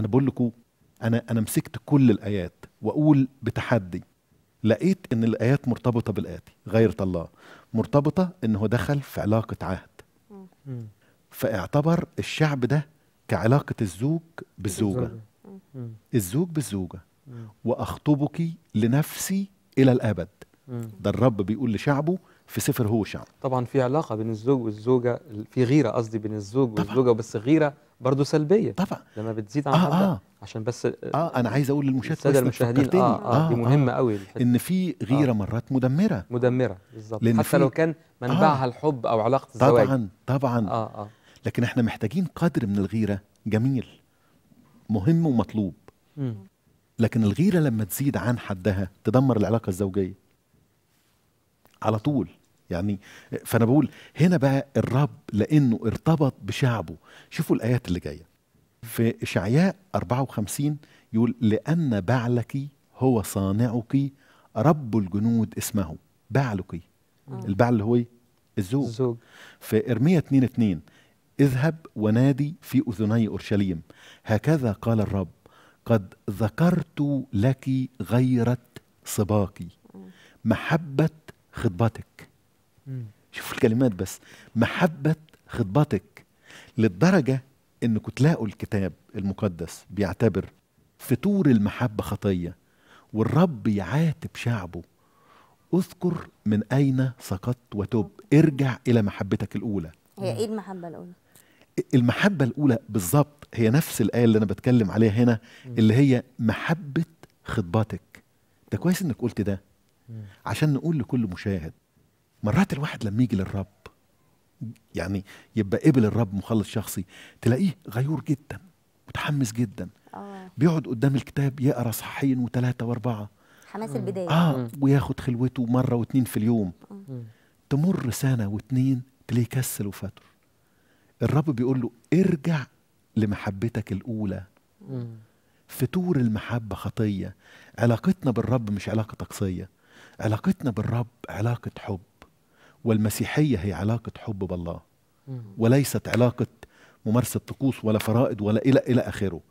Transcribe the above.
انا بقول لكم انا انا مسكت كل الايات واقول بتحدي لقيت ان الايات مرتبطه بالاتي غيرة الله مرتبطه ان هو دخل في علاقه عهد فاعتبر الشعب ده كعلاقه الزوج بالزوجه الزوج بالزوجه واخطبك لنفسي الى الابد ده الرب بيقول لشعبه في سفر هو شعب طبعا في علاقه بين الزوج والزوجه في غيره قصدي بين الزوج والزوجه بس غيره برضه سلبيه طبعا لما بتزيد عن آه آه. عشان بس اه انا آه، عايز اقول للمشاهد المشاهدين آه, آه, اه دي مهمه آه قوي الحتة. ان في آه. غيره آه مرات مدمره مدمره بالظبط حتى لو كان منبعها آه الحب او علاقه الزواج طبعا طبعا آه آه لكن احنا محتاجين قدر من الغيره جميل مهم ومطلوب م. لكن الغيره لما تزيد عن حدها تدمر العلاقه الزوجيه على طول يعني فانا بقول هنا بقى الرب لانه ارتبط بشعبه شوفوا الايات اللي جايه في اشعياء 54 يقول لان بعلك هو صانعك رب الجنود اسمه بعلك آه. البعل اللي هو ايه الزوج. الزوج في ارميا 2 2 اذهب ونادي في اذني اورشليم هكذا قال الرب قد ذكرت لك غيرة صباك آه. محبة خطبتك شوف الكلمات بس محبة خطبتك للدرجة انكم تلاقوا الكتاب المقدس بيعتبر فتور المحبة خطية والرب يعاتب شعبه اذكر من اين سقطت وتب ارجع الى محبتك الاولى هي ايه المحبة الاولى؟ المحبة الأولى بالظبط هي نفس الآية اللي أنا بتكلم عليها هنا اللي هي محبة خطبتك ده كويس إنك قلت ده عشان نقول لكل مشاهد مرات الواحد لما يجي للرب يعني يبقى قبل الرب مخلص شخصي تلاقيه غيور جدا متحمس جدا آه. بيقعد قدام الكتاب يقرا اصحاحين وثلاثه واربعه حماس البدايه اه وياخد خلوته مره واتنين في اليوم آه. تمر سنه واتنين تلاقيه كسل وفتر الرب بيقول له ارجع لمحبتك الاولى فتور المحبه خطيه علاقتنا بالرب مش علاقه طقسيه علاقتنا بالرب علاقه حب والمسيحية هي علاقة حب بالله وليست علاقة ممارسة طقوس ولا فرائض ولا إلى إلى آخره